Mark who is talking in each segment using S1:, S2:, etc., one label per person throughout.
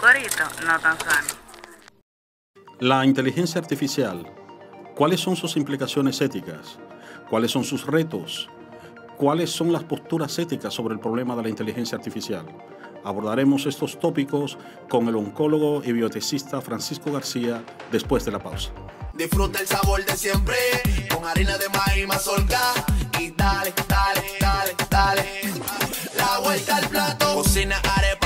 S1: corito no tan La inteligencia artificial, ¿cuáles son sus implicaciones éticas? ¿Cuáles son sus retos? ¿Cuáles son las posturas éticas sobre el problema de la inteligencia artificial? Abordaremos estos tópicos con el oncólogo y biotecista Francisco García después de la pausa.
S2: Disfruta el sabor de siempre con harina de maíz mazorca y dale, dale, dale, dale. La vuelta al plato, cocina arepa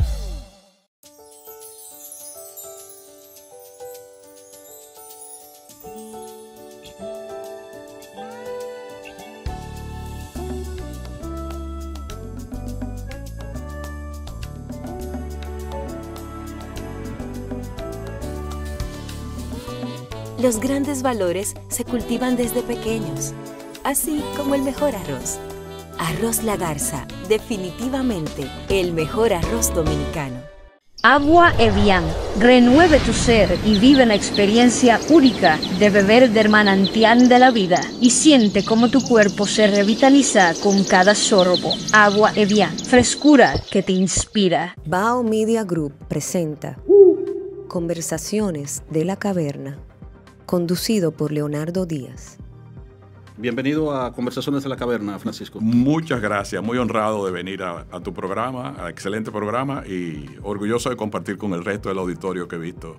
S3: Los grandes valores se cultivan desde pequeños, así como el mejor arroz. Arroz La Garza, definitivamente el mejor arroz dominicano. Agua Evian, renueve tu ser y vive la experiencia única de beber del manantial de la vida y siente cómo tu cuerpo se revitaliza con cada sorbo. Agua Evian, frescura que te inspira. Bao Media Group presenta Conversaciones de la Caverna conducido por Leonardo Díaz.
S4: Bienvenido a Conversaciones de la Caverna, Francisco. Muchas gracias, muy honrado de venir a, tu programa, a excelente programa y orgulloso de compartir con el resto del auditorio que he visto.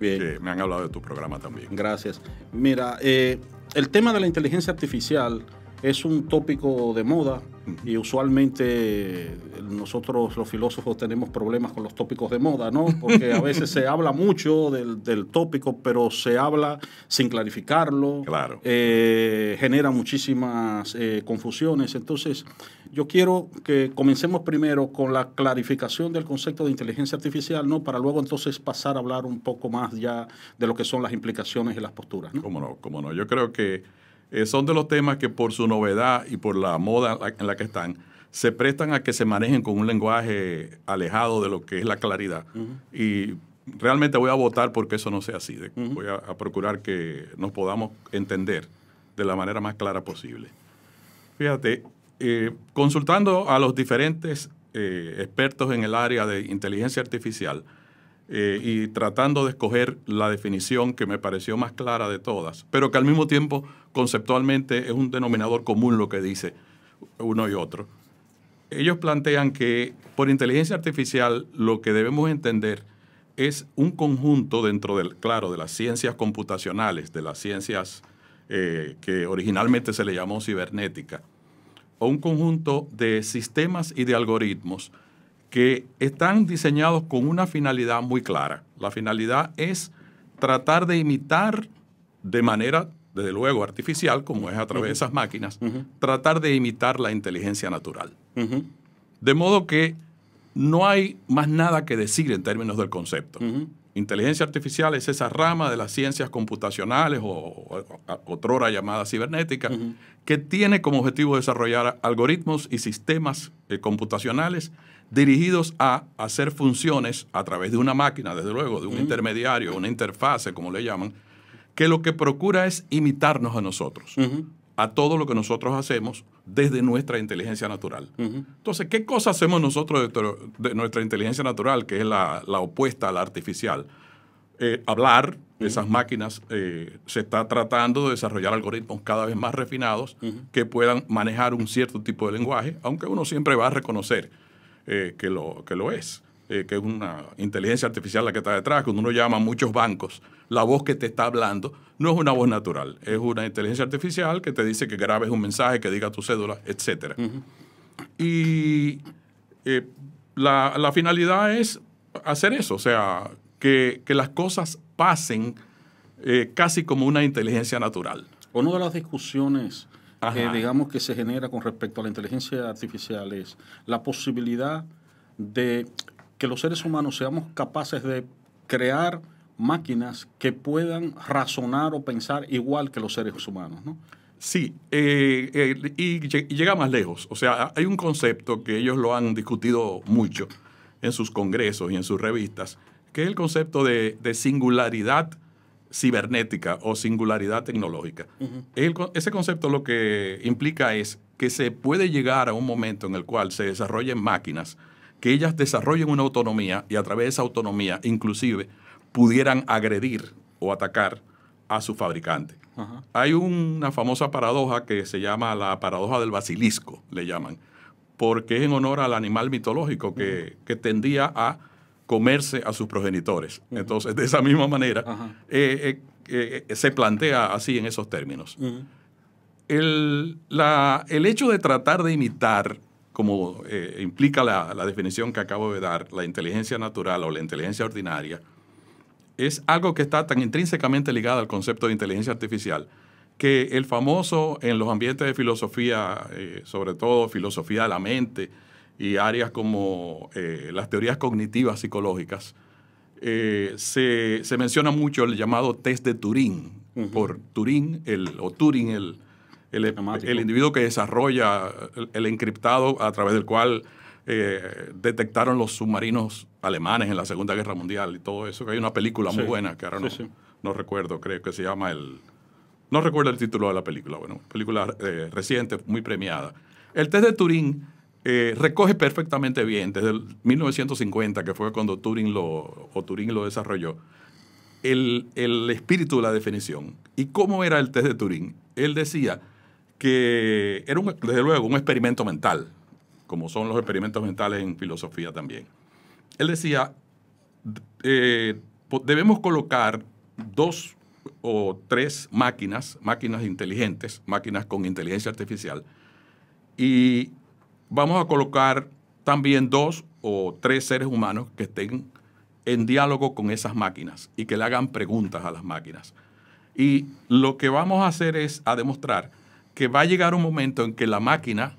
S4: Bien. Que me han hablado de tu programa también. Gracias. Mira, eh,
S1: el tema de la inteligencia artificial es un tópico de moda y usualmente nosotros los filósofos tenemos problemas con los tópicos de moda, ¿no? Porque a veces se habla mucho del, tópico, pero se habla sin clarificarlo. Claro. Eh, genera muchísimas eh, confusiones. Entonces, yo quiero que comencemos primero con la clarificación del concepto de inteligencia artificial, ¿no? Para luego entonces pasar a hablar un poco más ya de lo que son las implicaciones y las posturas, ¿no? Cómo no,
S4: cómo no. Yo creo que eh, son de los temas que por su novedad y por la moda en la que están, se prestan a que se manejen con un lenguaje alejado de lo que es la claridad. Y realmente voy a votar porque eso no sea así. Voy a, procurar que nos podamos entender de la manera más clara posible. Fíjate, eh, consultando a los diferentes eh, expertos en el área de inteligencia artificial, eh, y tratando de escoger la definición que me pareció más clara de todas, pero que al mismo tiempo conceptualmente es un denominador común lo que dice uno y otro. Ellos plantean que por inteligencia artificial lo que debemos entender es un conjunto dentro del, claro, de las ciencias computacionales, de las ciencias eh, que originalmente se le llamó cibernética, o un conjunto de sistemas y de algoritmos que están diseñados con una finalidad muy clara. La finalidad es tratar de imitar de manera, desde luego, artificial, como es a través de esas máquinas, tratar de imitar la inteligencia natural. De modo que no hay más nada que decir en términos del concepto. Inteligencia artificial es esa rama de las ciencias computacionales o, otrora llamada cibernética, que tiene como objetivo desarrollar algoritmos y sistemas eh, computacionales dirigidos a hacer funciones a través de una máquina, desde luego, de un mm. intermediario, una interfase, como le llaman, que lo que procura es imitarnos a nosotros, a todo lo que nosotros hacemos desde nuestra inteligencia natural. Entonces, ¿qué cosa hacemos nosotros de, nuestra inteligencia natural, que es la, opuesta a la artificial? Eh, hablar, esas máquinas eh, se está tratando de desarrollar algoritmos cada vez más refinados que puedan manejar un cierto tipo de lenguaje, aunque uno siempre va a reconocer eh, que, lo, que lo es, eh, que es una inteligencia artificial la que está detrás, cuando uno llama a muchos bancos, la voz que te está hablando no es una voz natural, es una inteligencia artificial que te dice que grabes un mensaje, que diga tu cédula, etc. Y eh, la, la, finalidad es hacer eso, o sea, que, que las cosas pasen casi como una inteligencia natural.
S1: Una de las discusiones digamos, que se genera con respecto a la inteligencia artificial es la posibilidad de que los seres humanos seamos capaces de crear máquinas que puedan razonar o pensar igual que los seres
S4: humanos, ¿no? Sí, eh, eh, y, llega más lejos. O sea, hay un concepto que ellos lo han discutido mucho en sus congresos y en sus revistas, que es el concepto de, de singularidad cibernética o singularidad tecnológica. ese concepto lo que implica es que se puede llegar a un momento en el cual se desarrollen máquinas, que ellas desarrollen una autonomía y a través de esa autonomía inclusive pudieran agredir o atacar a su fabricante. Hay una famosa paradoja que se llama la paradoja del basilisco, le llaman, porque es en honor al animal mitológico que tendía a comerse a sus progenitores. Entonces, de esa misma manera, eh, eh, eh, se plantea así en esos términos. el, hecho de tratar de imitar, como implica la, la, definición que acabo de dar, la inteligencia natural o la inteligencia ordinaria, es algo que está tan intrínsecamente ligado al concepto de inteligencia artificial que el famoso en los ambientes de filosofía, sobre todo filosofía de la mente, y áreas como eh, las teorías cognitivas psicológicas, eh, se, menciona mucho el llamado test de Turín... por Turín... el, o Turing, el, el, individuo que desarrolla el, encriptado a través del cual eh, detectaron los submarinos alemanes en la Segunda Guerra Mundial y todo eso. Hay una película muy buena que ahora no, recuerdo, creo que se llama el... No recuerdo el título de la película, bueno, película reciente, muy premiada. El test de Turín... Eh, recoge perfectamente bien, desde el 1950, que fue cuando Turing lo, Turing lo desarrolló, el, espíritu de la definición. ¿Y cómo era el test de Turing? Él decía que era, desde luego, un experimento mental, como son los experimentos mentales en filosofía también. Él decía, eh, debemos colocar dos o tres máquinas, máquinas inteligentes, máquinas con inteligencia artificial, y vamos a colocar también dos o tres seres humanos que estén en diálogo con esas máquinas y que le hagan preguntas a las máquinas. Y lo que vamos a hacer es a demostrar que va a llegar un momento en que la máquina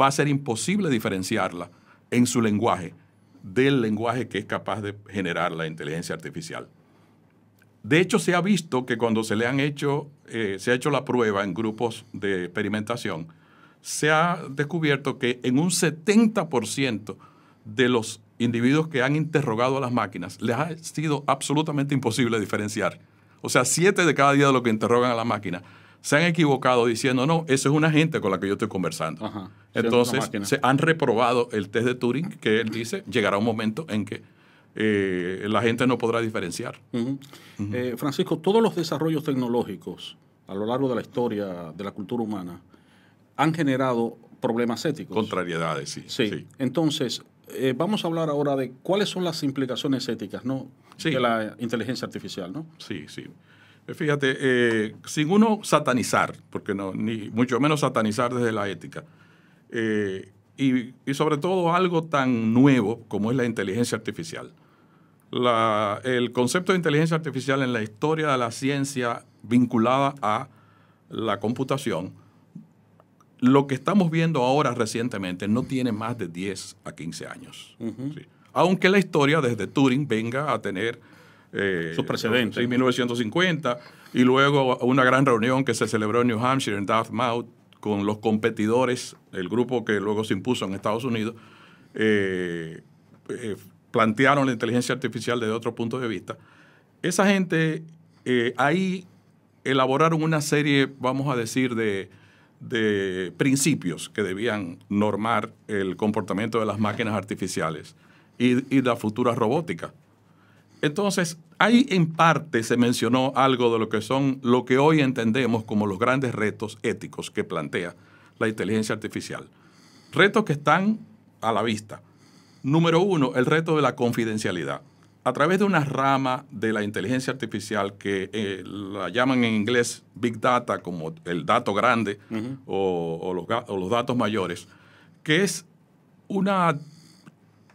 S4: va a ser imposible diferenciarla en su lenguaje del lenguaje que es capaz de generar la inteligencia artificial. De hecho, se ha visto que cuando se le han hecho, eh, se ha hecho la prueba en grupos de experimentación, se ha descubierto que en un 70% de los individuos que han interrogado a las máquinas les ha sido absolutamente imposible diferenciar. O sea, siete de cada día de los que interrogan a las máquinas se han equivocado diciendo, no, eso es una gente con la que yo estoy conversando. Entonces, se han reprobado el test de Turing, que él dice, llegará un momento en que eh, la gente no podrá diferenciar.
S1: Eh, Francisco, todos los desarrollos tecnológicos a lo largo de la historia de la cultura humana han generado problemas éticos. Contrariedades, sí. Sí. Entonces, eh, vamos a hablar ahora de cuáles son las implicaciones éticas ¿no?
S4: Sí. de la inteligencia artificial, ¿no? Sí, sí. Eh, fíjate, eh, sin uno satanizar, porque no, ni mucho menos satanizar desde la ética, y, y, sobre todo algo tan nuevo como es la inteligencia artificial. La, el concepto de inteligencia artificial en la historia de la ciencia vinculada a la computación lo que estamos viendo ahora recientemente no tiene más de 10 a 15 años. Aunque la historia desde Turing venga a tener eh, sus precedentes. En 1950, y luego una gran reunión que se celebró en New Hampshire, en Dartmouth, con los competidores, el grupo que luego se impuso en Estados Unidos, eh, eh, plantearon la inteligencia artificial desde otro punto de vista. Esa gente ahí elaboraron una serie, vamos a decir, de de principios que debían normar el comportamiento de las máquinas artificiales y, y la futura robótica. Entonces, ahí en parte se mencionó algo de lo que son lo que hoy entendemos como los grandes retos éticos que plantea la inteligencia artificial. Retos que están a la vista. Número uno, el reto de la confidencialidad a través de una rama de la inteligencia artificial que eh, la llaman en inglés Big Data, como el dato grande o, los, datos mayores, que es una,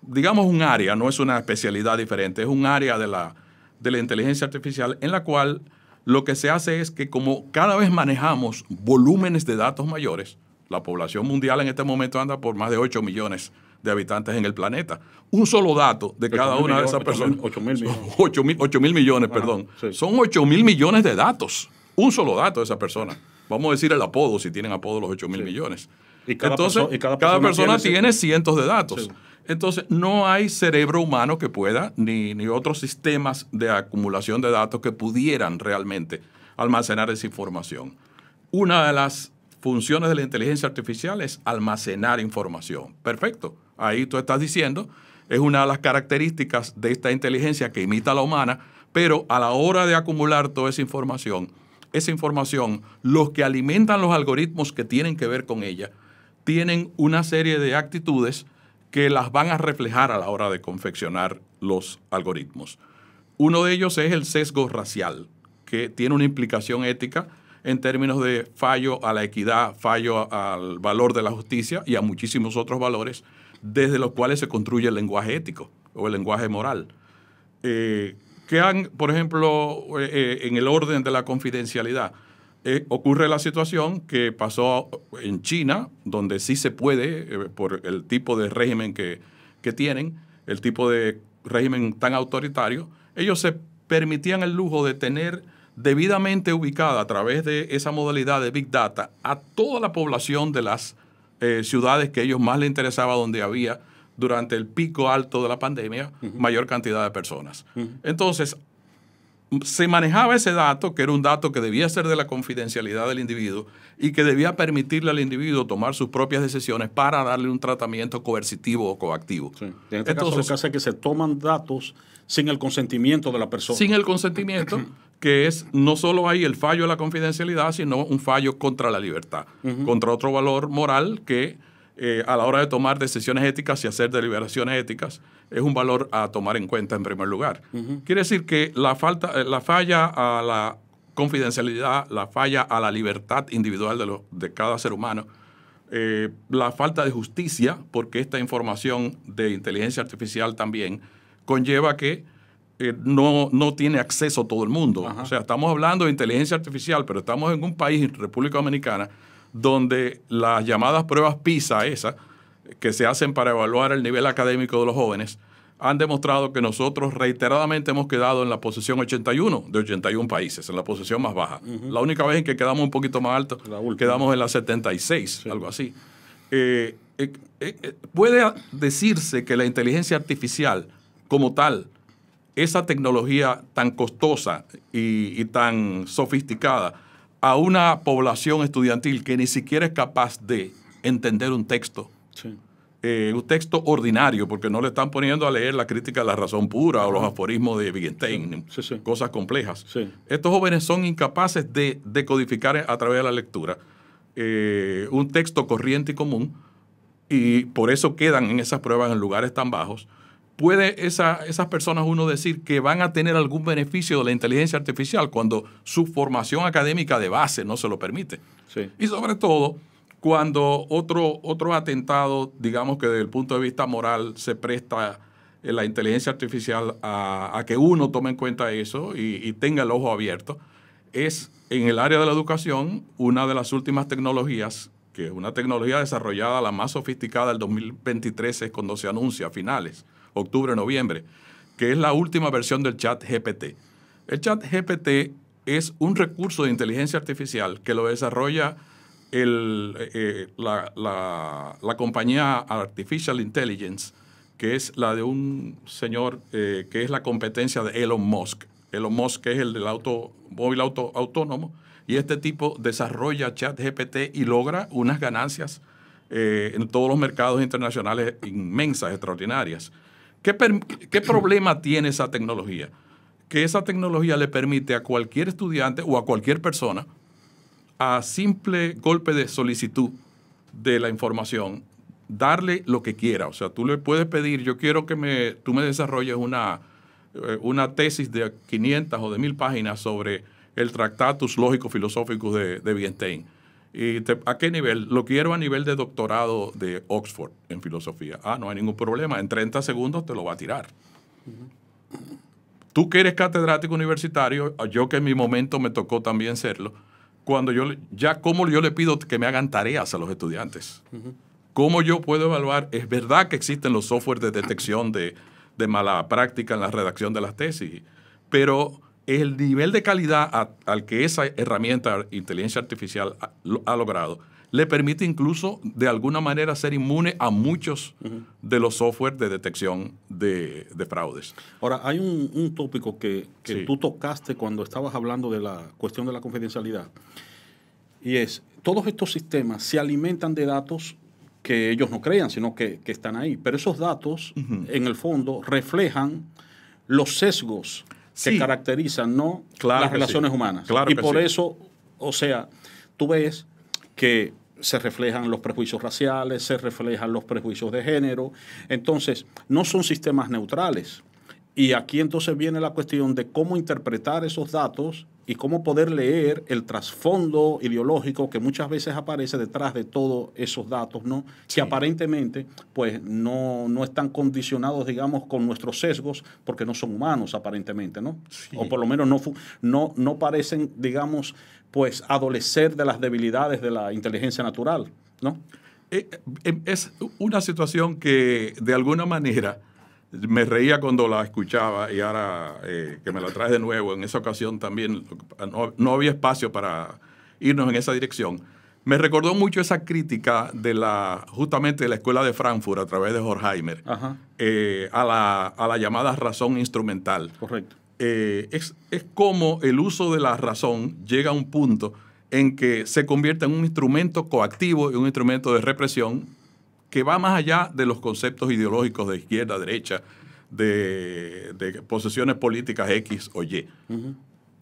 S4: digamos, un área, no es una especialidad diferente, es un área de la, de la inteligencia artificial en la cual lo que se hace es que como cada vez manejamos volúmenes de datos mayores, la población mundial en este momento anda por más de 8 millones de habitantes en el planeta. Un solo dato de cada una de esas personas. 8 mil millones. 8 mil, millones, perdón. Son 8 mil millones de datos. Un solo dato de esa persona. Vamos a decir el apodo, si tienen apodo los 8 mil millones. Y cada, Entonces, cada persona, tiene, cientos de datos. Entonces, no hay cerebro humano que pueda, ni, ni otros sistemas de acumulación de datos que pudieran realmente almacenar esa información. Una de las funciones de la inteligencia artificial es almacenar información. Perfecto ahí tú estás diciendo, es una de las características de esta inteligencia que imita a la humana, pero a la hora de acumular toda esa información, esa información, los que alimentan los algoritmos que tienen que ver con ella, tienen una serie de actitudes que las van a reflejar a la hora de confeccionar los algoritmos. Uno de ellos es el sesgo racial, que tiene una implicación ética en términos de fallo a la equidad, fallo al valor de la justicia y a muchísimos otros valores desde los cuales se construye el lenguaje ético o el lenguaje moral. Eh, que han, por ejemplo, eh, eh, en el orden de la confidencialidad, eh, ocurre la situación que pasó en China, donde sí se puede, por el tipo de régimen que, que tienen, el tipo de régimen tan autoritario, ellos se permitían el lujo de tener debidamente ubicada a través de esa modalidad de Big Data a toda la población de las eh, ciudades que ellos más les interesaba donde había durante el pico alto de la pandemia mayor cantidad de personas. Entonces, se manejaba ese dato, que era un dato que debía ser de la confidencialidad del individuo y que debía permitirle al individuo tomar sus propias decisiones para darle un tratamiento coercitivo o coactivo. Este Entonces, lo que hace es que se toman datos sin el consentimiento de la persona. Sin el consentimiento. que es no solo ahí el fallo de la confidencialidad, sino un fallo contra la libertad, contra otro valor moral que eh, a la hora de tomar decisiones éticas y hacer deliberaciones éticas es un valor a tomar en cuenta en primer lugar. Quiere decir que la, falta, eh, la falla a la confidencialidad, la falla a la libertad individual de, de cada ser humano, eh, la falta de justicia, porque esta información de inteligencia artificial también conlleva que eh, no, no tiene acceso todo el mundo. O sea, estamos hablando de inteligencia artificial, pero estamos en un país, República Dominicana, donde las llamadas pruebas PISA, esas, que se hacen para evaluar el nivel académico de los jóvenes, han demostrado que nosotros reiteradamente hemos quedado en la posición 81 de 81 países, en la posición más baja. La única vez en que quedamos un poquito más alto, quedamos en la 76, algo así. Eh, eh, puede decirse que la inteligencia artificial como tal esa tecnología tan costosa y, tan sofisticada a una población estudiantil que ni siquiera es capaz de entender un texto. Eh, un texto ordinario, porque no le están poniendo a leer la crítica de la razón pura o los aforismos de Wittgenstein, cosas complejas. Estos jóvenes son incapaces de decodificar a través de la lectura eh, un texto corriente y común y por eso quedan en esas pruebas en lugares tan bajos puede esas personas uno decir que van a tener algún beneficio de la inteligencia artificial cuando su formación académica de base no se lo permite. Y sobre todo, cuando otro, otro atentado, digamos que desde el punto de vista moral, se presta eh, la inteligencia artificial a, que uno tome en cuenta eso y, tenga el ojo abierto, es en el área de la educación una de las últimas tecnologías que es una tecnología desarrollada, la más sofisticada del 2023 es cuando se anuncia a finales, octubre, noviembre, que es la última versión del chat GPT. El chat GPT es un recurso de inteligencia artificial que lo desarrolla eh, eh, la, compañía Artificial Intelligence, que es la de un señor eh, que es la competencia de Elon Musk. Elon Musk es el del automóvil auto, autónomo, y este tipo desarrolla chat JAT-GPT y logra unas ganancias en todos los mercados internacionales inmensas, extraordinarias. ¿Qué, problema tiene esa tecnología? Que esa tecnología le permite a cualquier estudiante o a cualquier persona, a simple golpe de solicitud de la información, darle lo que quiera. O sea, tú le puedes pedir, yo quiero que me, tú me desarrolles una, eh, una tesis de 500 o de 1000 páginas sobre el Tractatus Lógico-Filosófico de, de Wittgenstein. Y ¿A qué nivel? Lo quiero a nivel de doctorado de Oxford en filosofía. Ah, no hay ningún problema. En 30 segundos te lo va a tirar. Tú que eres catedrático universitario, ah, yo que en mi momento me tocó también serlo, cuando yo, ya como yo le pido que me hagan tareas a los estudiantes. ¿Cómo yo puedo evaluar? Es verdad que existen los softwares de detección de, de mala práctica en la redacción de las tesis, pero el nivel de calidad al que esa herramienta, inteligencia artificial, ha, logrado, le permite incluso de alguna manera ser inmune a muchos de los softwares de detección de, fraudes. Ahora, hay un,
S1: tópico que, tú tocaste cuando estabas hablando de la cuestión de la confidencialidad, y es, todos estos sistemas se alimentan de datos que ellos no crean, sino que, están ahí, pero esos datos, en el fondo, reflejan los sesgos se caracterizan ¿no? las relaciones humanas. y por eso, o sea, tú ves que se reflejan los prejuicios raciales, se reflejan los prejuicios de género. Entonces, no son sistemas neutrales. Y aquí entonces viene la cuestión de cómo interpretar esos datos y cómo poder leer el trasfondo ideológico que muchas veces aparece detrás de todos esos datos, ¿no? si Que aparentemente, pues, no, están condicionados, digamos, con nuestros sesgos, porque no son humanos, aparentemente, ¿no? O por lo menos no, no, no parecen, digamos, pues, adolecer
S4: de las debilidades de la inteligencia natural, ¿no? Eh, eh, es una situación que, de alguna manera, me reía cuando la escuchaba y ahora eh, que me la traes de nuevo, en esa ocasión también no, había espacio para irnos en esa dirección. Me recordó mucho esa crítica de la, justamente de la Escuela de Frankfurt a través de Horkheimer eh, a, la, a, la, llamada razón instrumental. Correcto. Eh, es, es como el uso de la razón llega a un punto en que se convierte en un instrumento coactivo y un instrumento de represión que va más allá de los conceptos ideológicos de izquierda, derecha, de, posiciones políticas X o Y.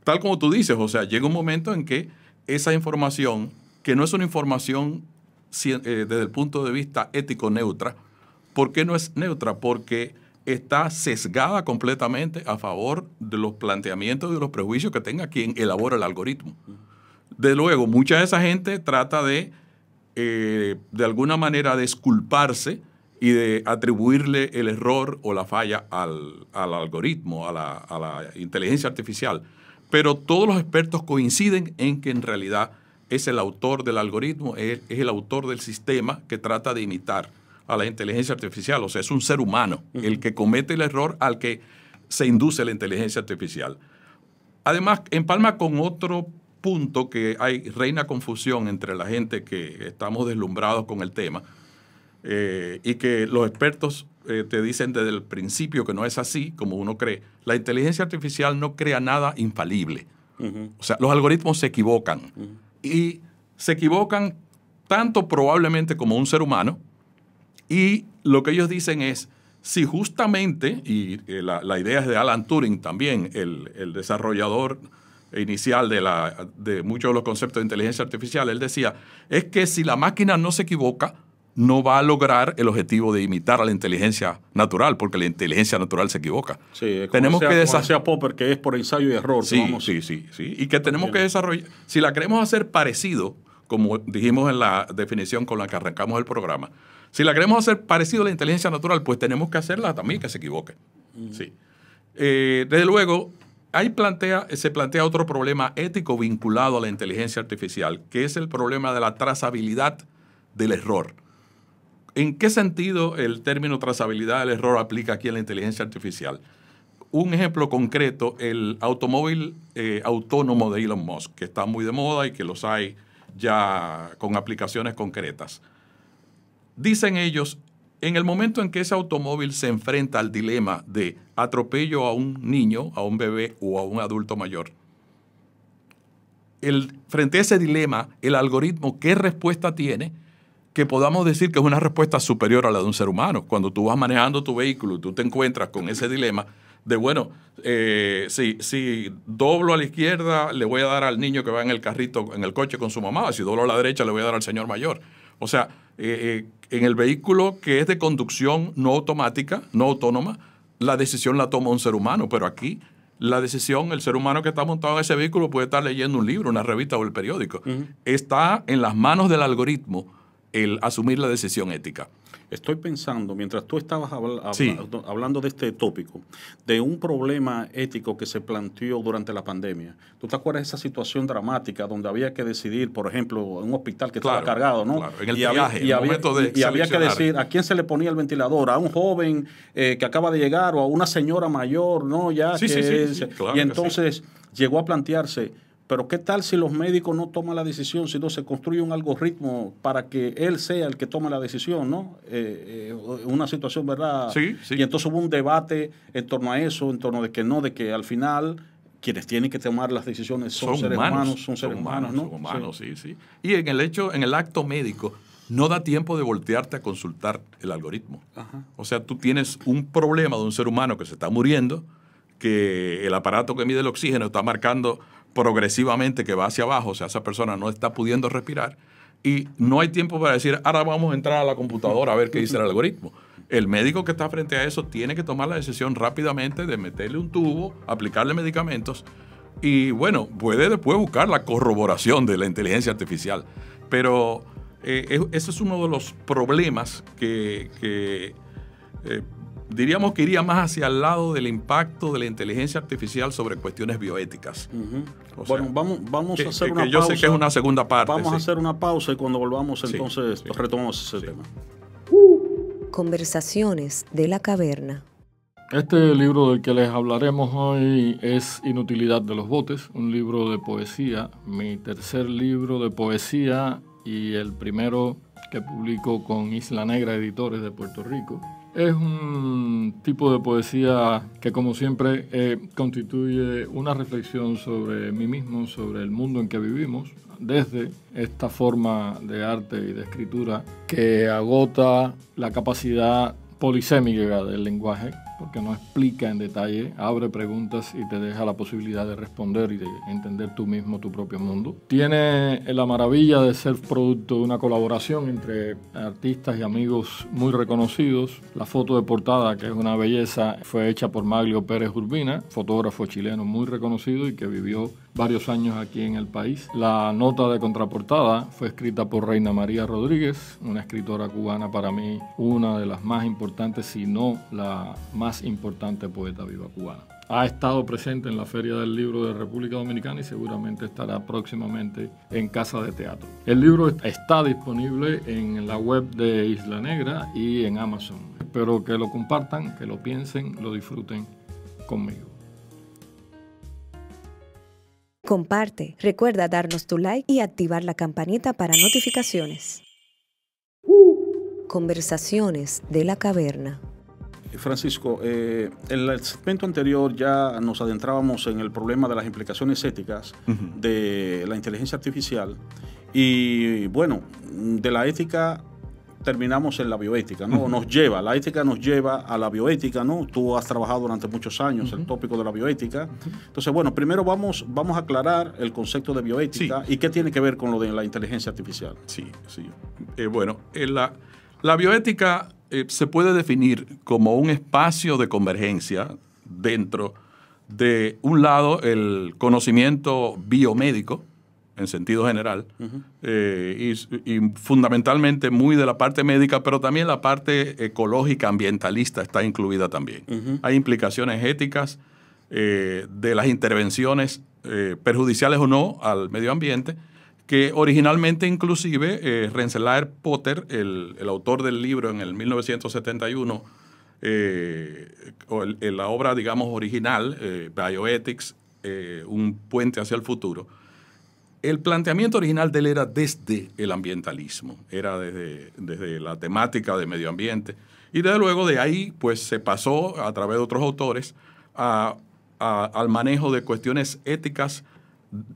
S4: Tal como tú dices, o sea, llega un momento en que esa información, que no es una información eh, desde el punto de vista ético neutra, ¿por qué no es neutra? Porque está sesgada completamente a favor de los planteamientos y de los prejuicios que tenga quien elabora el algoritmo. De luego, mucha de esa gente trata de eh, de alguna manera desculparse y de atribuirle el error o la falla al, algoritmo, a la, inteligencia artificial. Pero todos los expertos coinciden en que en realidad es el autor del algoritmo, es, el autor del sistema que trata de imitar a la inteligencia artificial. O sea, es un ser humano el que comete el error al que se induce la inteligencia artificial. Además, empalma con otro punto que hay reina confusión entre la gente que estamos deslumbrados con el tema eh, y que los expertos eh, te dicen desde el principio que no es así como uno cree. La inteligencia artificial no crea nada infalible. O sea, los algoritmos se equivocan. Y se equivocan tanto probablemente como un ser humano. Y lo que ellos dicen es, si justamente, y eh, la, idea es de Alan Turing también, el desarrollador inicial de, la, de muchos de los conceptos de inteligencia artificial, él decía, es que si la máquina no se equivoca, no va a lograr el objetivo de imitar a la inteligencia natural, porque la inteligencia natural se equivoca. Sí, tenemos que desarrollar Popper, que es por ensayo y error. Sí, sí, sí, sí. Y que tenemos que desarrollar, si la queremos hacer parecido, como dijimos en la definición con la que arrancamos el programa, si la queremos hacer parecido a la inteligencia natural, pues tenemos que hacerla también que se equivoque. Sí. Eh, desde luego, ahí se plantea otro problema ético vinculado a la inteligencia artificial, que es el problema de la trazabilidad del error. ¿En qué sentido el término trazabilidad del error aplica aquí a la inteligencia artificial? Un ejemplo concreto, el automóvil eh, autónomo de Elon Musk, que está muy de moda y que los hay ya con aplicaciones concretas. Dicen ellos, en el momento en que ese automóvil se enfrenta al dilema de atropello a un niño, a un bebé o a un adulto mayor, el, frente a ese dilema, el algoritmo, ¿qué respuesta tiene? Que podamos decir que es una respuesta superior a la de un ser humano. Cuando tú vas manejando tu vehículo, tú te encuentras con ese dilema de, bueno, eh, si, si doblo a la izquierda, le voy a dar al niño que va en el carrito, en el coche con su mamá, si doblo a la derecha, le voy a dar al señor mayor. O sea, eh, eh, en el vehículo que es de conducción no automática, no autónoma, la decisión la toma un ser humano, pero aquí la decisión, el ser humano que está montado en ese vehículo puede estar leyendo un libro, una revista o el periódico. Está en las manos del algoritmo el asumir la decisión ética. Estoy pensando,
S1: mientras tú estabas hablando de este tópico, de un problema ético que se planteó durante la pandemia. ¿Tú te acuerdas de esa situación dramática donde había que decidir, por ejemplo, un hospital que estaba cargado, ¿no? En el viaje, había, y, había, de y había, que decir a quién se le ponía el ventilador, a un joven eh, que acaba de llegar o a una señora mayor, ¿no? Ya y entonces llegó a plantearse pero ¿qué tal si los médicos no toman la decisión, si no se construye un algoritmo para que él sea el que tome la decisión, ¿no? Eh, eh, una situación, ¿verdad? Sí, sí. Y entonces hubo un debate en torno a eso, en torno de que no, de que al final quienes tienen que tomar las decisiones
S4: son, seres humanos, son seres humanos, ¿no? Son humanos, sí. sí, Y en el hecho, en el acto médico, no da tiempo de voltearte a consultar el algoritmo. O sea, tú tienes un problema de un ser humano que se está muriendo, que el aparato que mide el oxígeno está marcando progresivamente que va hacia abajo, o sea, esa persona no está pudiendo respirar y no hay tiempo para decir, ahora vamos a entrar a la computadora a ver qué dice el algoritmo. El médico que está frente a eso tiene que tomar la decisión rápidamente de meterle un tubo, aplicarle medicamentos y bueno, puede después buscar la corroboración de la inteligencia artificial. Pero eh, ese es uno de los problemas que, eh, diríamos que iría más hacia el lado del impacto de la inteligencia artificial sobre cuestiones bioéticas. bueno,
S1: vamos, a hacer una que pausa. Yo sé que es una segunda parte. Vamos a hacer una pausa y cuando volvamos entonces retomamos ese tema.
S3: Conversaciones de la caverna.
S5: Este libro del que les hablaremos hoy es Inutilidad de los Botes, un libro de poesía, mi tercer libro de poesía y el primero que publico con Isla Negra Editores de Puerto Rico. Es un tipo de poesía que, como siempre, eh, constituye una reflexión sobre mí mismo, sobre el mundo en que vivimos, desde esta forma de arte y de escritura que agota la capacidad polisémica del lenguaje porque no explica en detalle, abre preguntas y te deja la posibilidad de responder y de entender tú mismo tu propio mundo. Tiene la maravilla de ser producto de una colaboración entre artistas y amigos muy reconocidos. La foto de portada, que es una belleza, fue hecha por Maglio Pérez Urbina, fotógrafo chileno muy reconocido y que vivió varios años aquí en el país. La nota de contraportada fue escrita por Reina María Rodríguez, una escritora cubana para mí, una de las más importantes, si no la más importante poeta viva cubana ha estado presente en la Feria del Libro de República Dominicana y seguramente estará próximamente en Casa de Teatro. El libro está disponible en la web de Isla Negra y en Amazon. Espero que lo compartan, que lo piensen, lo disfruten conmigo
S3: comparte, recuerda darnos tu like y activar la campanita para notificaciones. Conversaciones de la caverna.
S1: Eh, Francisco, eh, en el segmento anterior ya nos adentrábamos en el problema de las implicaciones éticas de la inteligencia artificial y bueno, de la ética terminamos en la bioética, ¿no? Nos lleva, la ética nos lleva a la bioética, ¿no? Tú has trabajado durante muchos años el tópico de la bioética. Entonces, bueno, primero vamos, vamos a aclarar el concepto de bioética y qué tiene que ver con lo de la inteligencia artificial. Sí, sí.
S4: Eh, bueno, eh, la, la, bioética eh, se puede definir como un espacio de convergencia dentro de, un lado, el conocimiento biomédico, en sentido general, eh, y, fundamentalmente muy de la parte médica, pero también la parte ecológica, ambientalista está incluida también. Hay implicaciones éticas eh, de las intervenciones eh, perjudiciales o no al medio ambiente, que originalmente inclusive Rensselaer Potter, el, el, autor del libro en el 1971, o la obra, digamos, original, Bioethics, un puente hacia el futuro, el planteamiento original de él era desde el ambientalismo, era desde, desde la temática de medio ambiente. Y desde luego de ahí pues se pasó a través de otros autores al manejo de cuestiones éticas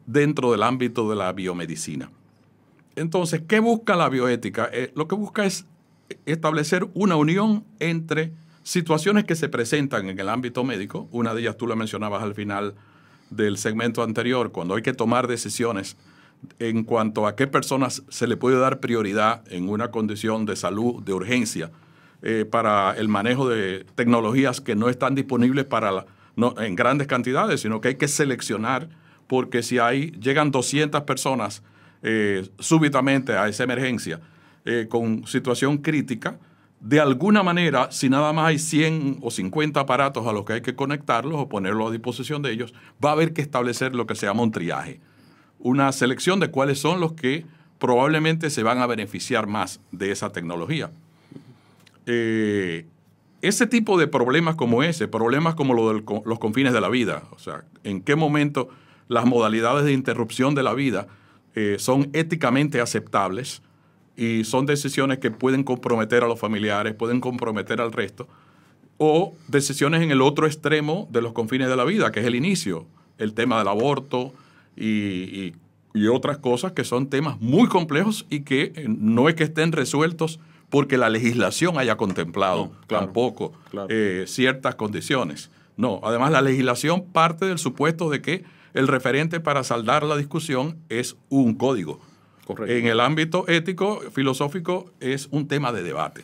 S4: dentro del ámbito de la biomedicina. Entonces, ¿qué busca la bioética? Eh, lo que busca es establecer una unión entre situaciones que se presentan en el ámbito médico, una de ellas tú la mencionabas al final, del segmento anterior, cuando hay que tomar decisiones en cuanto a qué personas se le puede dar prioridad en una condición de salud de urgencia eh, para el manejo de tecnologías que no están disponibles para en grandes cantidades, sino que hay que seleccionar porque si ahí llegan 200 personas eh, súbitamente a esa emergencia eh, con situación crítica, de alguna manera, si nada más hay 100 o 50 aparatos a los que hay que conectarlos o ponerlos a disposición de ellos, va a haber que establecer lo que se llama un triaje, una selección de cuáles son los que probablemente se van a beneficiar más de esa tecnología. Eh, ese tipo de problemas como ese, problemas como de los confines de la vida, o sea, en qué momento las modalidades de interrupción de la vida eh, son éticamente aceptables y son decisiones que pueden comprometer a los familiares, pueden comprometer al resto, o decisiones en el otro extremo de los confines de la vida, que es el inicio, el tema del aborto y, otras cosas que son temas muy complejos y que eh, no es que estén resueltos porque la legislación haya contemplado tampoco eh, ciertas condiciones. No, además la legislación parte del supuesto de que el referente para saldar la discusión es un código en el ámbito ético, filosófico, es un tema de debate.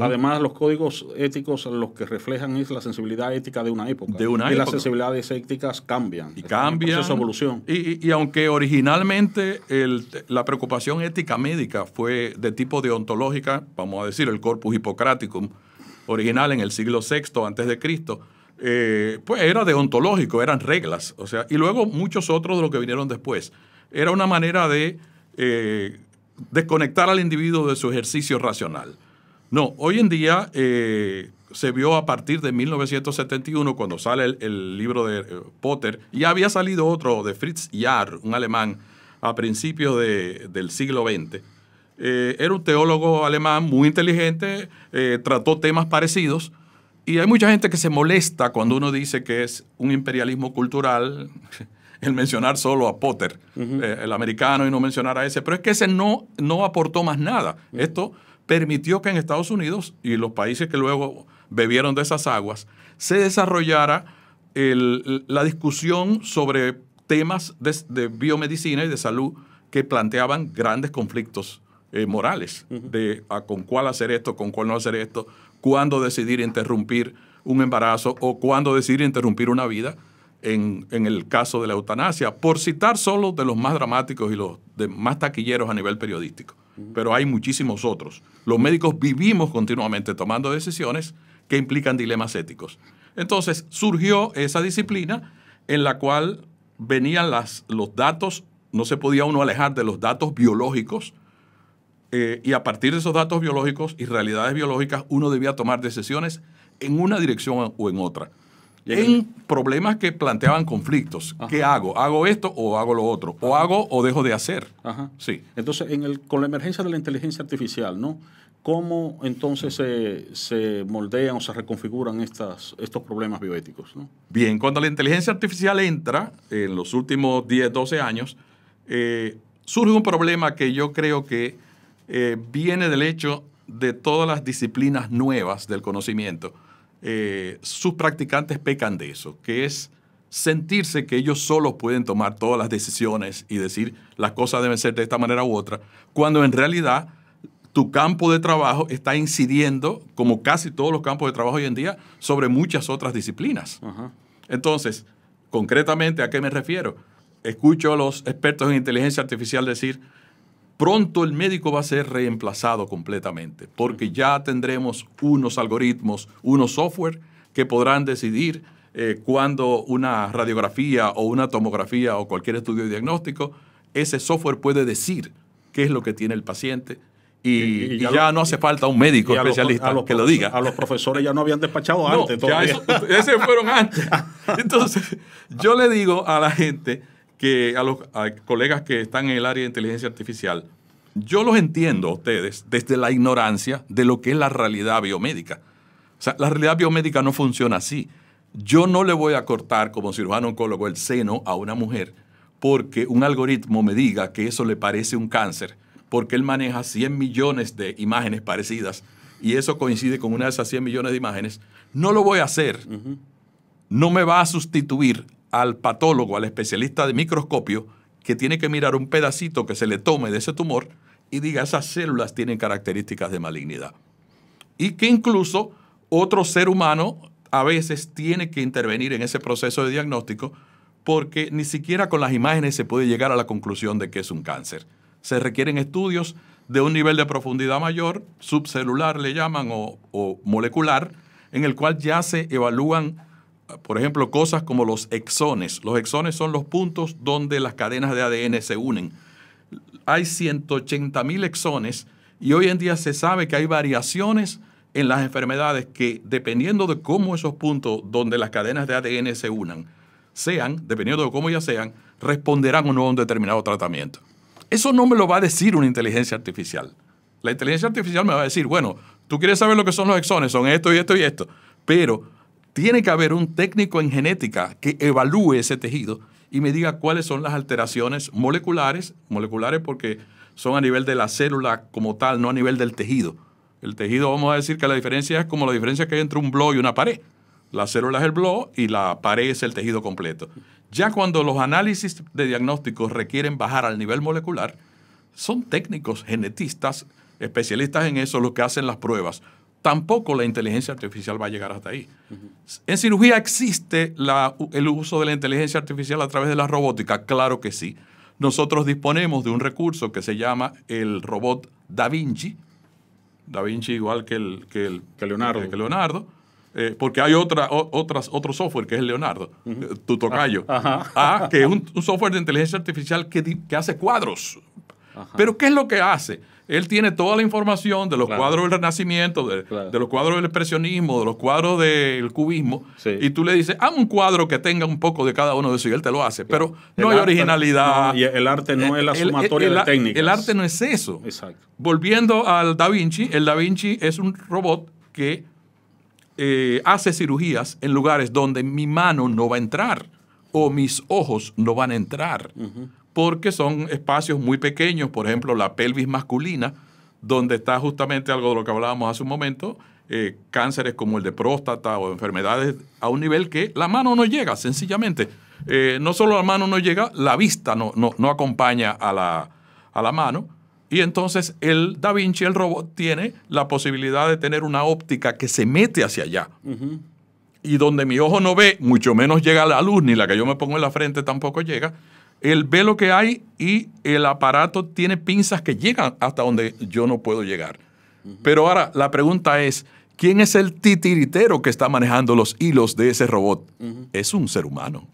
S4: Además, los
S1: códigos éticos los que reflejan es la sensibilidad ética de una época. De una y las sensibilidades éticas
S4: cambian. Y cambian. su evolución. Y, aunque originalmente la preocupación ética médica fue de tipo deontológica, vamos a decir, el corpus hippocraticum, original en el siglo VI antes de Cristo, eh, pues era deontológico, eran reglas. O sea, y luego muchos otros de los que vinieron después. Era una manera de eh, desconectar al individuo de su ejercicio racional. No, hoy en día eh, se vio a partir de 1971 cuando sale el, libro de eh, Potter y había salido otro de Fritz Jahr, un alemán, a principios del siglo XX. era un teólogo alemán muy inteligente, trató temas parecidos y hay mucha gente que se molesta cuando uno dice que es un imperialismo cultural. el mencionar solo a Potter, eh, el americano, y no mencionar a ese. Pero es que ese no, no aportó más nada. Esto permitió que en Estados Unidos y los países que luego bebieron de esas aguas, se desarrollara la discusión sobre temas de, biomedicina y de salud que planteaban grandes conflictos eh, morales, de con cuál hacer esto, con cuál no hacer esto, cuándo decidir interrumpir un embarazo o cuándo decidir interrumpir una vida en, el caso de la eutanasia, por citar solo de los más dramáticos y los más taquilleros a nivel periodístico. Pero hay muchísimos otros. Los médicos vivimos continuamente tomando decisiones que implican dilemas éticos. Entonces surgió esa disciplina en la cual venían las, los datos, no se podía uno alejar de los datos biológicos, eh, y a partir de esos datos biológicos y realidades biológicas uno debía tomar decisiones en una dirección o en otra en problemas que planteaban conflictos. ¿Qué hago? ¿Hago esto o hago lo otro? ¿O hago o dejo de hacer? Ajá. Sí.
S1: Entonces, con la emergencia de la inteligencia artificial, ¿no? ¿Cómo entonces se, moldean o se reconfiguran estas, estos problemas bioéticos?
S4: Bien, cuando la inteligencia artificial entra en los últimos 10, 12 años, eh, surge un problema que yo creo que eh, viene del hecho de todas las disciplinas nuevas del conocimiento eh, sus practicantes pecan de eso, que es sentirse que ellos solos pueden tomar todas las decisiones y decir las cosas deben ser de esta manera u otra, cuando en realidad tu campo de trabajo está incidiendo, como casi todos los campos de trabajo hoy en día, sobre muchas otras disciplinas. Entonces, concretamente, ¿a qué me refiero? Escucho a los expertos en inteligencia artificial decir, Pronto el médico va a ser reemplazado completamente, porque ya tendremos unos algoritmos, unos software que podrán decidir eh, cuándo una radiografía o una tomografía o cualquier estudio diagnóstico, ese software puede decir qué es lo que tiene el paciente, y, ya, no hace falta un médico especialista que lo diga. A los profesores
S1: ya no habían despachado antes. Ya
S4: fueron antes. Entonces, yo le digo a la gente que a los colegas que están en el área de inteligencia artificial. Yo los entiendo a ustedes desde la ignorancia de lo que es la realidad biomédica. O sea, la realidad biomédica no funciona así. Yo no le voy a cortar como cirujano oncólogo el seno a una mujer porque un algoritmo me diga que eso le parece un cáncer, porque él maneja 100 millones de imágenes parecidas y eso coincide con una de esas 100 millones de imágenes. No lo voy a hacer. No me va a sustituir al patólogo, al especialista de microscopio, que tiene que mirar un pedacito que se le tome de ese tumor y diga, esas células tienen características de malignidad. Y que incluso otro ser humano a veces tiene que intervenir en ese proceso de diagnóstico porque ni siquiera con las imágenes se puede llegar a la conclusión de que es un cáncer. Se requieren estudios de un nivel de profundidad mayor, subcelular le llaman, o, o molecular, en el cual ya se evalúan por ejemplo, cosas como los exones. Los exones son los puntos donde las cadenas de ADN se unen. Hay 180,000 exones y hoy en día se sabe que hay variaciones en las enfermedades que, dependiendo de cómo esos puntos donde las cadenas de ADN se unan, sean, dependiendo de cómo ya sean, responderán o no a un determinado tratamiento. Eso no me lo va a decir una inteligencia artificial. La inteligencia artificial me va a decir, bueno, tú quieres saber lo que son los exones, son esto y esto y esto, pero tiene que haber un técnico en genética que evalúe ese tejido y me diga cuáles son las alteraciones moleculares, moleculares porque son a nivel de la célula como tal, no a nivel del tejido. El tejido, vamos a decir que la diferencia es como la diferencia que hay entre un blog y una pared. La célula es el blog y la pared es el tejido completo. Ya cuando los análisis de diagnóstico requieren bajar al nivel molecular, son técnicos genetistas, especialistas en eso, los que hacen las pruebas tampoco la inteligencia artificial va a llegar hasta ahí. En cirugía existe el uso de la inteligencia artificial a través de la robótica, claro que sí. Nosotros disponemos de un recurso que se llama el robot Da Vinci, Da Vinci igual que el que, Leonardo, que Leonardo eh, porque hay otra, otras, otro software que es Leonardo, eh, tu tocayo, Ah, ah que es un, software de inteligencia artificial que, que hace cuadros. Pero ¿qué es lo que hace? él tiene toda la información de los cuadros del Renacimiento, de, los cuadros del expresionismo, de los cuadros del cubismo, y tú le dices, haz un cuadro que tenga un poco de cada uno de esos, y él te lo hace, pero no hay originalidad. y el arte no eh, es la sumatoria el, de técnicas. El arte no es eso. Exacto. Volviendo al Da Vinci, el Da Vinci es un robot que eh, hace cirugías en lugares donde mi mano no va a entrar o mis ojos no van a entrar porque son espacios muy pequeños, por ejemplo, la pelvis masculina, donde está justamente algo de lo que hablábamos hace un momento, eh, cánceres como el de próstata o enfermedades a un nivel que la mano no llega, sencillamente. Eh, no solo la mano no llega, la vista no, no, acompaña a la, a la mano. Y entonces el Da Vinci, el robot, tiene la posibilidad de tener una óptica que se mete hacia allá. Y donde mi ojo no ve, mucho menos llega la luz, ni la que yo me pongo en la frente tampoco llega. Él ve lo que hay y el aparato tiene pinzas que llegan hasta donde yo no puedo llegar. Pero ahora la pregunta es, ¿quién es el titiritero que está manejando los hilos de ese robot? Es un ser humano.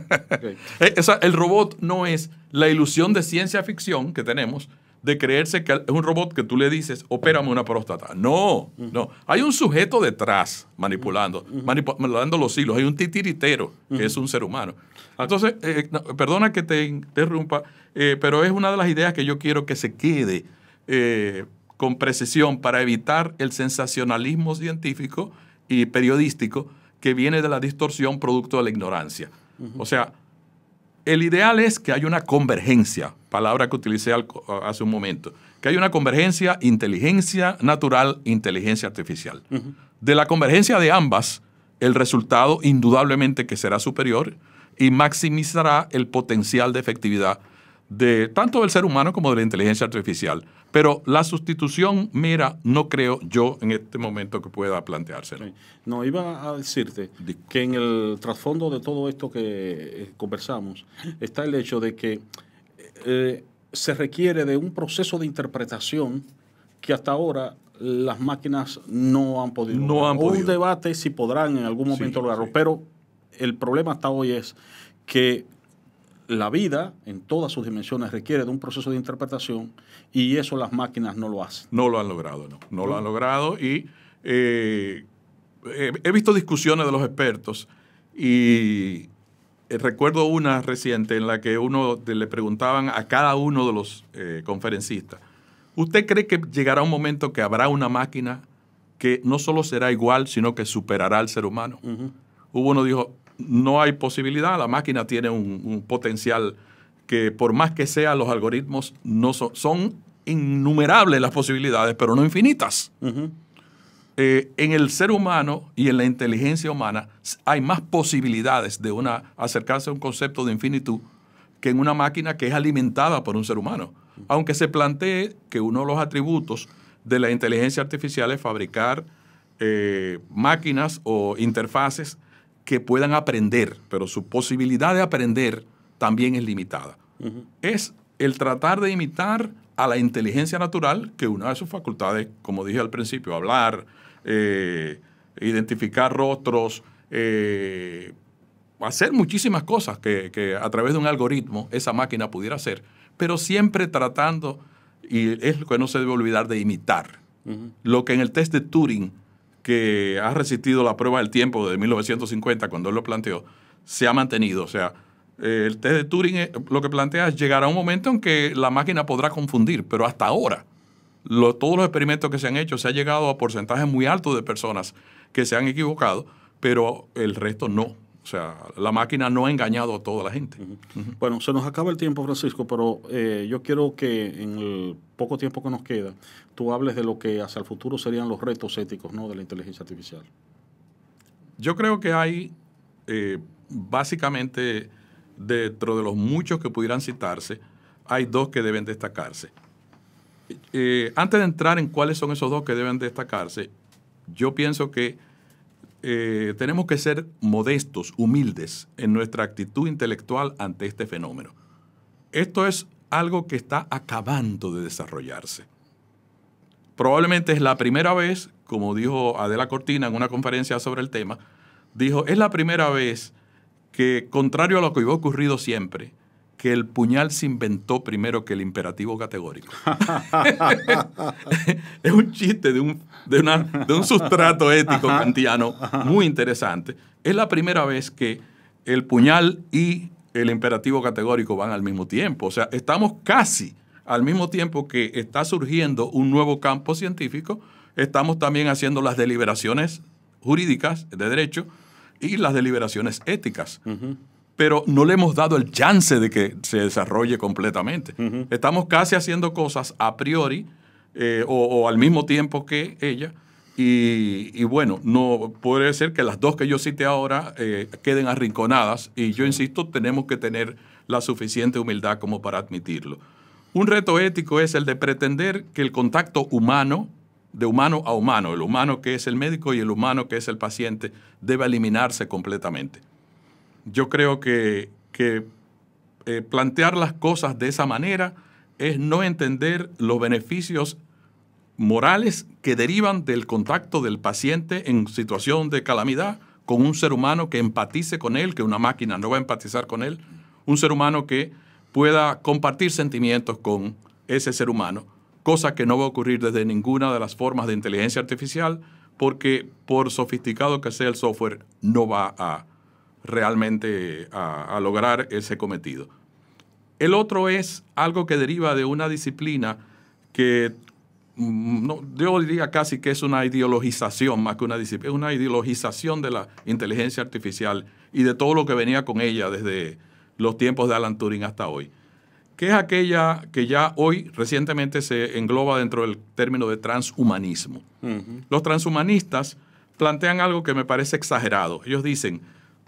S4: Eh, el robot no es la ilusión de ciencia ficción que tenemos, de creerse que es un robot que tú le dices, opérame una próstata. No, no. Hay un sujeto detrás manipulando, manipulando los hilos. Hay un titiritero que es un ser humano. Ah. Entonces, eh, eh, perdona que te interrumpa, eh, pero es una de las ideas que yo quiero que se quede con precisión para evitar el sensacionalismo científico y periodístico que viene de la distorsión producto de la ignorancia. O sea, el ideal es que haya una convergencia palabra que utilicé hace un momento, que hay una convergencia inteligencia natural, inteligencia artificial. De la convergencia de ambas, el resultado indudablemente que será superior y maximizará el potencial de efectividad de tanto del ser humano como de la inteligencia artificial. Pero la sustitución, mira, no creo yo en este momento que pueda plantearse No, iba a decirte que en el trasfondo de todo esto que eh,
S1: conversamos está el hecho de que eh, se requiere de un proceso de interpretación que hasta ahora las máquinas no han podido. No han un debate si podrán en algún momento lograrlo, pero el problema hasta hoy es que la vida en todas sus dimensiones requiere de un proceso de interpretación y eso las máquinas no lo hacen. No lo han logrado, no.
S4: No lo han logrado y eh, he visto discusiones de los expertos y eh, recuerdo una reciente en la que uno le preguntaban a cada uno de los eh, conferencistas, ¿usted cree que llegará un momento que habrá una máquina que no solo será igual, sino que superará al ser humano? Hubo uno dijo, no hay posibilidad, la máquina tiene un, potencial que por más que sea, los algoritmos no son, innumerables las posibilidades, pero no infinitas. Eh, en el ser humano y en la inteligencia humana hay más posibilidades de una, acercarse a un concepto de infinitud que en una máquina que es alimentada por un ser humano. Aunque se plantee que uno de los atributos de la inteligencia artificial es fabricar eh, máquinas o interfaces que puedan aprender, pero su posibilidad de aprender también es limitada. Es el tratar de imitar a la inteligencia natural, que una de sus facultades, como dije al principio, hablar, eh, identificar rostros, eh, hacer muchísimas cosas que, a través de un algoritmo esa máquina pudiera hacer, pero siempre tratando, y es lo que no se debe olvidar, de imitar. Lo que en el test de Turing, que ha resistido la prueba del tiempo de 1950, cuando él lo planteó, se ha mantenido. O sea, eh, el test de Turing lo que plantea es llegar a un momento en que la máquina podrá confundir, pero hasta ahora todos los experimentos que se han hecho, se ha llegado a porcentajes muy altos de personas que se han equivocado, pero el resto no. O sea, la máquina no ha engañado a toda la gente.
S1: Bueno, se nos acaba el tiempo, Francisco, pero eh, yo quiero que en el poco tiempo que nos queda, tú hables de lo que hacia el futuro serían los retos éticos de la inteligencia artificial.
S4: Yo creo que hay, eh, básicamente, dentro de los muchos que pudieran citarse, hay dos que deben destacarse. Eh, antes de entrar en cuáles son esos dos que deben destacarse, yo pienso que eh, tenemos que ser modestos, humildes en nuestra actitud intelectual ante este fenómeno. Esto es algo que está acabando de desarrollarse. Probablemente es la primera vez, como dijo Adela Cortina en una conferencia sobre el tema, dijo, es la primera vez que, contrario a lo que había ocurrido siempre, que el puñal se inventó primero que el imperativo categórico. es un chiste de un, de, un sustrato ético kantiano muy interesante. Es la primera vez que el puñal y el imperativo categórico van al mismo tiempo. O sea, estamos casi al mismo tiempo que está surgiendo un nuevo campo científico, estamos también haciendo las deliberaciones jurídicas de derecho y las deliberaciones éticas pero no le hemos dado el chance de que se desarrolle completamente. Estamos casi haciendo cosas a priori eh, o, al mismo tiempo que ella. Y, bueno, no puede ser que las dos que yo cite ahora eh, queden arrinconadas y yo insisto, tenemos que tener la suficiente humildad como para admitirlo. Un reto ético es el de pretender que el contacto humano, de humano a humano, el humano que es el médico y el humano que es el paciente, debe eliminarse completamente yo creo que, eh, plantear las cosas de esa manera es no entender los beneficios morales que derivan del contacto del paciente en situación de calamidad con un ser humano que empatice con él, que una máquina no va a empatizar con él, un ser humano que pueda compartir sentimientos con ese ser humano, cosa que no va a ocurrir desde ninguna de las formas de inteligencia artificial, porque por sofisticado que sea el software, no va a realmente a, lograr ese cometido. El otro es algo que deriva de una disciplina que mm, no, yo diría casi que es una ideologización más que una disciplina, es una ideologización de la inteligencia artificial y de todo lo que venía con ella desde los tiempos de Alan Turing hasta hoy, que es aquella que ya hoy recientemente se engloba dentro del término de transhumanismo. Los transhumanistas plantean algo que me parece exagerado. Ellos dicen,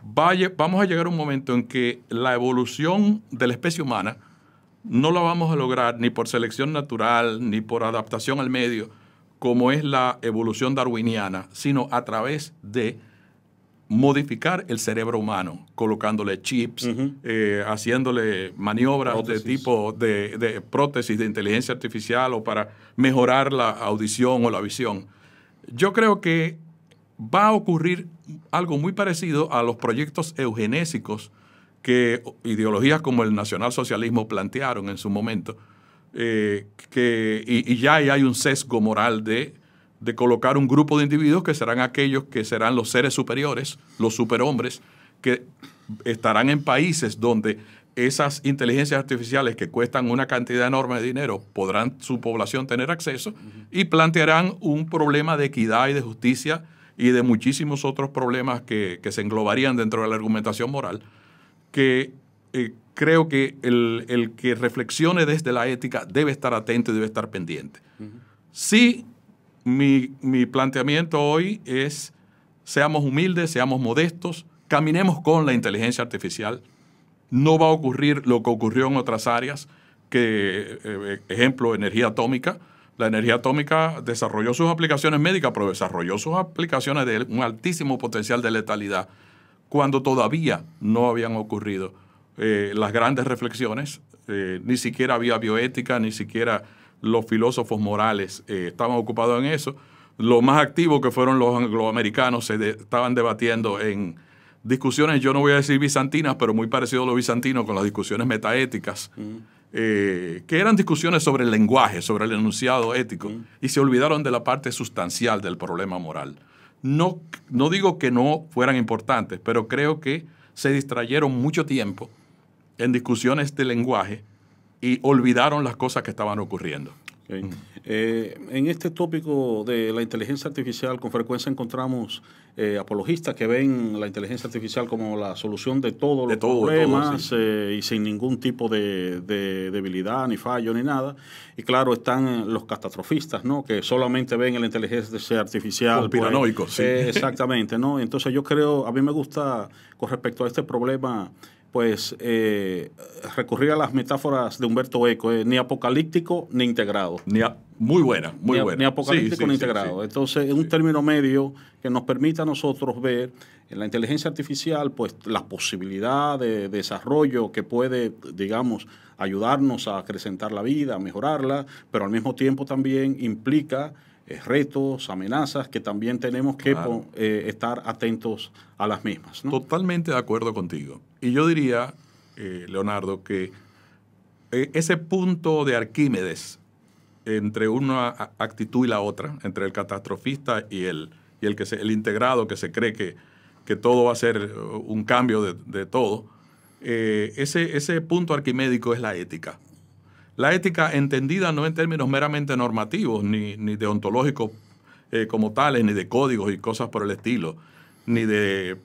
S4: vamos a llegar a un momento en que la evolución de la especie humana no la vamos a lograr ni por selección natural, ni por adaptación al medio, como es la evolución darwiniana, sino a través de modificar el cerebro humano, colocándole chips, eh, haciéndole maniobras de tipo de, prótesis de inteligencia artificial o para mejorar la audición o la visión. Yo creo que va a ocurrir algo muy parecido a los proyectos eugenésicos que ideologías como el nacionalsocialismo plantearon en su momento. Eh, que, y, ya hay un sesgo moral de, de colocar un grupo de individuos que serán aquellos que serán los seres superiores, los superhombres, que estarán en países donde esas inteligencias artificiales que cuestan una cantidad enorme de dinero podrán su población tener acceso y plantearán un problema de equidad y de justicia y de muchísimos otros problemas que, se englobarían dentro de la argumentación moral, que eh, creo que el, el, que reflexione desde la ética debe estar atento y debe estar pendiente. si Sí, mi, planteamiento hoy es, seamos humildes, seamos modestos, caminemos con la inteligencia artificial. No va a ocurrir lo que ocurrió en otras áreas, que, eh, eh, ejemplo, energía atómica, la energía atómica desarrolló sus aplicaciones médicas, pero desarrolló sus aplicaciones de un altísimo potencial de letalidad cuando todavía no habían ocurrido eh, las grandes reflexiones, eh, ni siquiera había bioética, ni siquiera los filósofos morales eh, estaban ocupados en eso. Lo más activo que fueron los angloamericanos se estaban debatiendo en discusiones, yo no voy a decir bizantinas, pero muy parecido a lo bizantino con las discusiones metaéticas. Mm. Eh, que eran discusiones sobre el lenguaje, sobre el enunciado ético, y se olvidaron de la parte sustancial del problema moral. no digo que no fueran importantes, pero creo que se distrayeron mucho tiempo en discusiones de lenguaje y olvidaron las cosas que estaban ocurriendo. Mm. Eh,
S1: en este tópico de la inteligencia artificial, con frecuencia encontramos eh, apologistas que ven la inteligencia artificial como la solución de todos los problemas eh, y sin ningún tipo de, debilidad, ni fallo, ni nada. Y claro, están los catastrofistas, ¿no? que solamente ven la inteligencia artificial. Los pues, piranoicos, sí. exactamente. ¿no? Entonces yo creo, a mí me gusta, con respecto a este problema, pues eh, recurrir a las metáforas de Humberto Eco, eh, ni apocalíptico ni integrado.
S4: muy buena, muy buena. ni apocalíptico ni integrado.
S1: Entonces, es un término medio que nos permite a nosotros ver en la inteligencia artificial, pues la posibilidad de desarrollo que puede, digamos, ayudarnos a acrecentar la vida, a mejorarla, pero al mismo tiempo también implica eh, retos, amenazas, que también tenemos que
S4: eh, estar atentos a las mismas. Totalmente de acuerdo contigo. Y yo diría, eh, Leonardo, que ese punto de Arquímedes entre una actitud y la otra, entre el catastrofista y el, y el, que se, el integrado que se cree que, que todo va a ser un cambio de, todo, ese, ese punto arquimédico es la ética. La ética entendida no en términos meramente normativos, ni, de ontológicos eh, como tales, ni de códigos y cosas por el estilo, ni de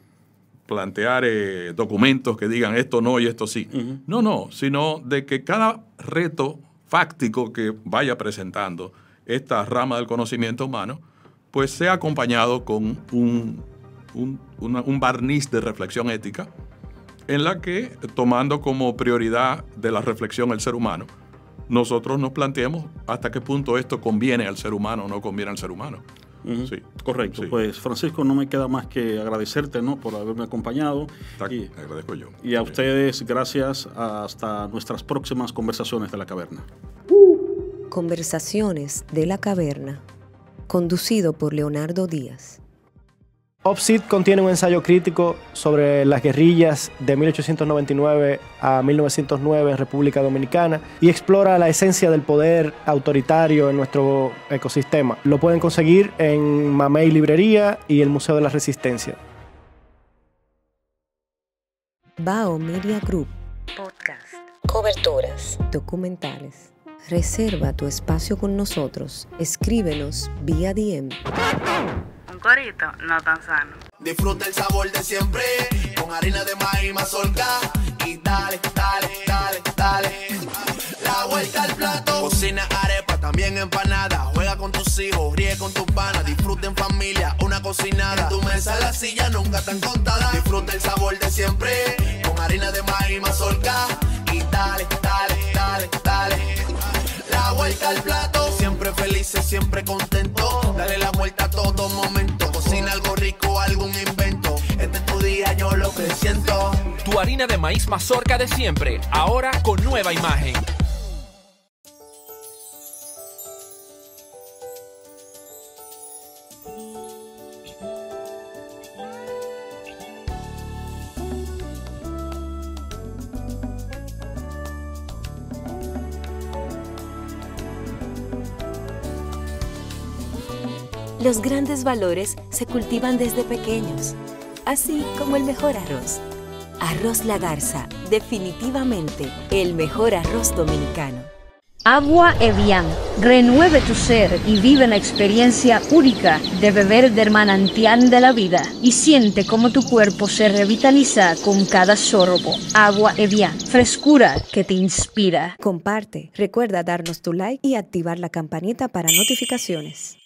S4: plantear eh, documentos que digan esto no y esto sí. No, no, sino de que cada reto fáctico que vaya presentando esta rama del conocimiento humano, pues sea acompañado con un barniz de reflexión ética en la que, tomando como prioridad de la reflexión el ser humano, nosotros nos planteamos hasta qué punto esto conviene al ser humano o no conviene al ser humano. Sí, correcto. Pues Francisco,
S1: no me queda más que agradecerte ¿no? por haberme acompañado. y, agradezco
S4: yo. Y a ustedes,
S1: gracias. Hasta nuestras próximas conversaciones de la caverna.
S3: Conversaciones de la caverna, conducido por Leonardo Díaz.
S2: Opsit contiene un ensayo crítico sobre las guerrillas de 1899 a 1909 en República Dominicana y explora la esencia del poder autoritario en nuestro ecosistema. Lo pueden conseguir en Mamey Librería y el Museo de la Resistencia.
S3: Bao Media Group. Podcast. Coberturas. Documentales. Reserva tu espacio con nosotros. Escríbenos vía DM
S2: corito no tan sano. Disfruta el sabor de siempre con harina de maíz mazorca y dale, dale, dale, dale. La vuelta al plato. Cocina arepa, también empanada. Juega con tus hijos, ríe con tus panas. Disfruta en familia, una cocinada. tu mesa, la silla nunca tan contada. Disfruta el sabor de siempre con harina de maíz mazorca y dale, dale, dale, dale vuelta al plato. Siempre felices, siempre contento. Dale la vuelta a todo momento. Cocina algo rico, algún invento. Este es tu día, yo lo que siento. Tu harina de maíz mazorca de siempre, ahora con nueva imagen.
S3: Los grandes valores se cultivan desde pequeños, así como el mejor arroz. Arroz La Garza, definitivamente el mejor arroz dominicano. Agua Evian, renueve tu ser y vive la experiencia única de beber del manantial de la vida y siente cómo tu cuerpo se revitaliza con cada sorbo. Agua Evian, frescura que te inspira. Comparte, recuerda darnos tu like y activar la campanita para notificaciones.